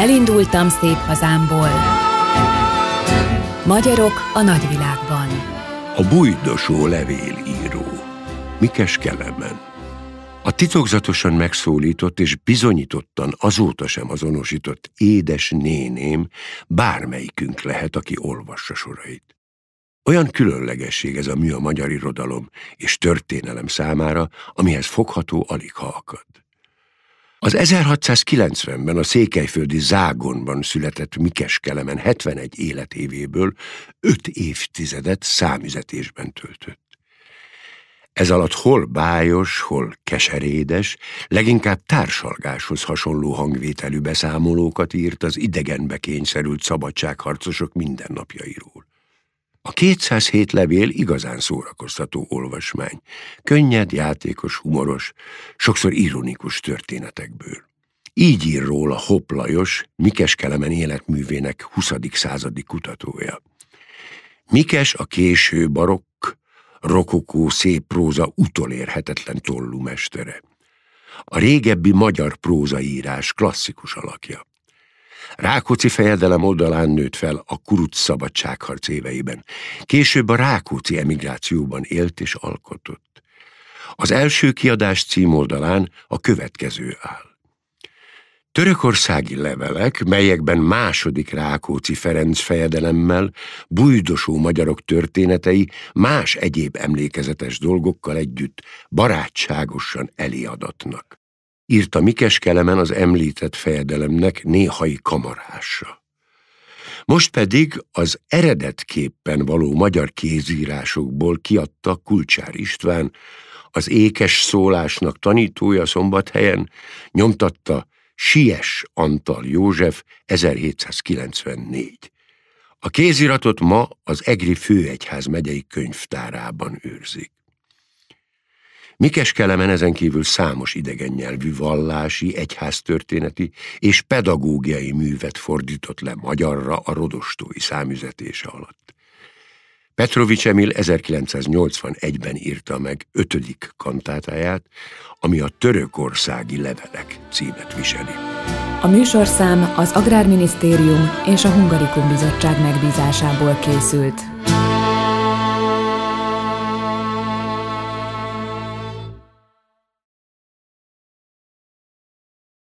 Elindultam szép hazámból. Magyarok a nagyvilágban. A bújdosó levélíró. Mikes Kelemen. A titokzatosan megszólított és bizonyítottan azóta sem azonosított édes néném bármelyikünk lehet, aki olvassa sorait. Olyan különlegesség ez a mű a magyar irodalom és történelem számára, amihez fogható alig ha akad. Az 1690-ben a székelyföldi Zágonban született Mikes Kelemen 71 életévéből 5 évtizedet számüzetésben töltött. Ez alatt hol bájos, hol keserédes, leginkább társalgáshoz hasonló hangvételű beszámolókat írt az idegenbe kényszerült szabadságharcosok mindennapjairól. 207 levél igazán szórakoztató olvasmány, könnyed, játékos, humoros, sokszor ironikus történetekből. Így ír róla Hopp Lajos, Mikes Kelemen életművének 20. századi kutatója. Mikes a késő barokk, rokokó szép próza utolérhetetlen mestere. A régebbi magyar prózaírás klasszikus alakja. Rákóczi fejedelem oldalán nőtt fel a kuruc szabadságharc éveiben. Később a Rákóczi emigrációban élt és alkotott. Az első kiadás címoldalán a következő áll. Törökországi levelek, melyekben második Rákóczi Ferenc fejedelemmel, bújdosó magyarok történetei más egyéb emlékezetes dolgokkal együtt barátságosan eliadatnak írta Mikes Kelemen az említett fejedelemnek néhai kamarásra. Most pedig az eredetképpen való magyar kézírásokból kiadta Kulcsár István, az ékes szólásnak tanítója szombathelyen, nyomtatta Sies Antal József 1794. A kéziratot ma az Egri Főegyház megyei könyvtárában őrzik. Kelemen ezen kívül számos idegen nyelvű vallási, egyháztörténeti és pedagógiai művet fordított le magyarra a rodostói számüzetése alatt. Petrovics Emil 1981-ben írta meg ötödik kantátáját, ami a Törökországi Levelek címet viseli. A műsorszám az Agrárminisztérium és a Hungarikum Bizottság megbízásából készült.